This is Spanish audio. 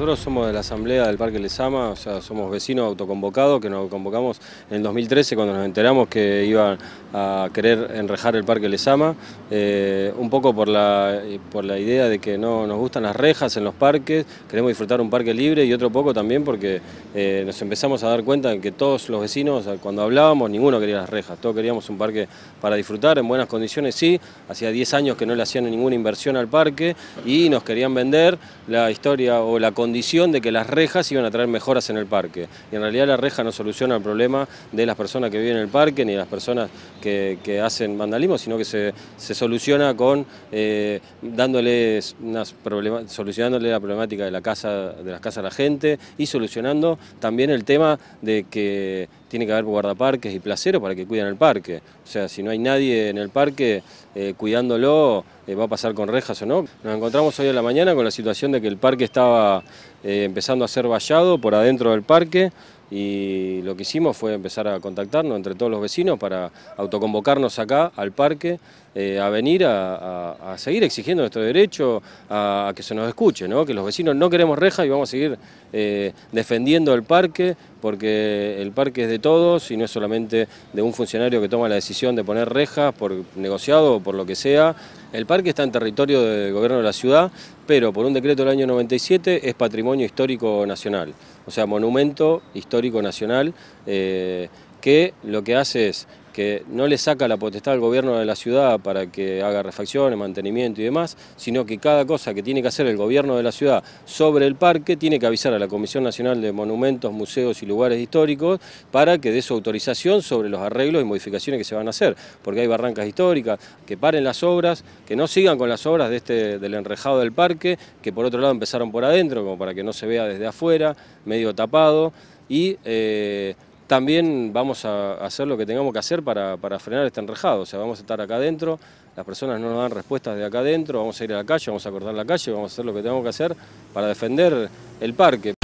Nosotros somos de la Asamblea del Parque Lesama, o sea, somos vecinos autoconvocados que nos convocamos en el 2013 cuando nos enteramos que iban a querer enrejar el Parque Lesama, eh, un poco por la, eh, por la idea de que no nos gustan las rejas en los parques, queremos disfrutar un parque libre y otro poco también porque eh, nos empezamos a dar cuenta de que todos los vecinos, cuando hablábamos, ninguno quería las rejas, todos queríamos un parque para disfrutar, en buenas condiciones sí, hacía 10 años que no le hacían ninguna inversión al parque y nos querían vender la historia o la condición condición de que las rejas iban a traer mejoras en el parque. Y en realidad la reja no soluciona el problema de las personas que viven en el parque ni de las personas que, hacen vandalismo, sino que se, se soluciona con eh, dándoles unas solucionándole la problemática de la casa, de las casas a la gente y solucionando también el tema de que tiene que haber guardaparques y placeros para que cuidan el parque. O sea, si no hay nadie en el parque eh, cuidándolo, eh, va a pasar con rejas o no. Nos encontramos hoy en la mañana con la situación de que el parque estaba eh, empezando a ser vallado por adentro del parque y lo que hicimos fue empezar a contactarnos entre todos los vecinos para autoconvocarnos acá al parque eh, a venir a, seguir exigiendo nuestro derecho a, que se nos escuche, ¿no? que los vecinos no queremos rejas y vamos a seguir eh, defendiendo el parque porque el parque es de todos y no es solamente de un funcionario que toma la decisión de poner rejas por negociado o por lo que sea. El parque está en territorio del gobierno de la ciudad, pero por un decreto del año 97 es patrimonio histórico nacional, o sea, monumento histórico nacional. Eh, que lo que hace es que no le saca la potestad al gobierno de la ciudad para que haga refacciones, mantenimiento y demás, sino que cada cosa que tiene que hacer el gobierno de la ciudad sobre el parque tiene que avisar a la Comisión Nacional de Monumentos, Museos y Lugares Históricos para que dé su autorización sobre los arreglos y modificaciones que se van a hacer, porque hay barrancas históricas, que paren las obras, que no sigan con las obras de este, del enrejado del parque, que por otro lado empezaron por adentro, como para que no se vea desde afuera, medio tapado, y... Eh, también vamos a hacer lo que tengamos que hacer para, frenar este enrejado, o sea, vamos a estar acá adentro, las personas no nos dan respuestas de acá adentro, vamos a ir a la calle, vamos a cortar la calle, vamos a hacer lo que tengamos que hacer para defender el parque.